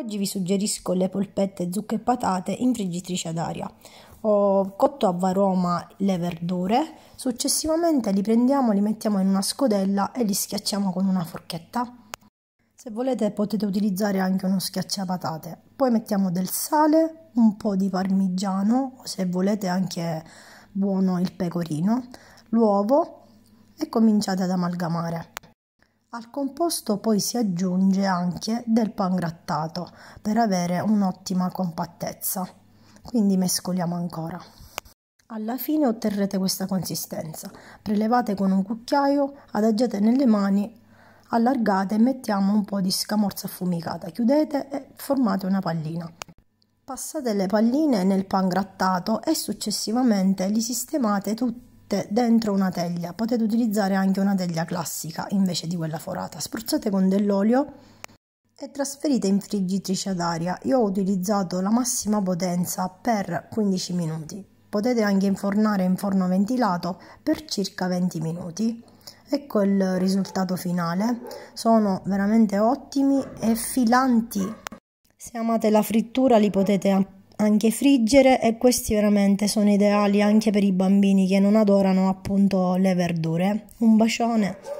Oggi vi suggerisco le polpette, zucche e patate in friggitrice ad aria. Ho cotto a varoma le verdure, successivamente li prendiamo, li mettiamo in una scodella e li schiacciamo con una forchetta. Se volete potete utilizzare anche uno schiacciapatate. Poi mettiamo del sale, un po' di parmigiano, se volete anche buono il pecorino, l'uovo e cominciate ad amalgamare. Al composto poi si aggiunge anche del pan grattato per avere un'ottima compattezza, quindi mescoliamo ancora. Alla fine otterrete questa consistenza, prelevate con un cucchiaio, adagiate nelle mani, allargate e mettiamo un po' di scamorza affumicata, chiudete e formate una pallina. Passate le palline nel pan grattato e successivamente li sistemate tutti mettete dentro una teglia, potete utilizzare anche una teglia classica invece di quella forata. Spruzzate con dell'olio e trasferite in friggitrice ad aria. Io ho utilizzato la massima potenza per 15 minuti. Potete anche infornare in forno ventilato per circa 20 minuti. Ecco il risultato finale. Sono veramente ottimi e filanti. Se amate la frittura li potete anche friggere e questi veramente sono ideali anche per i bambini che non adorano appunto le verdure. Un bacione!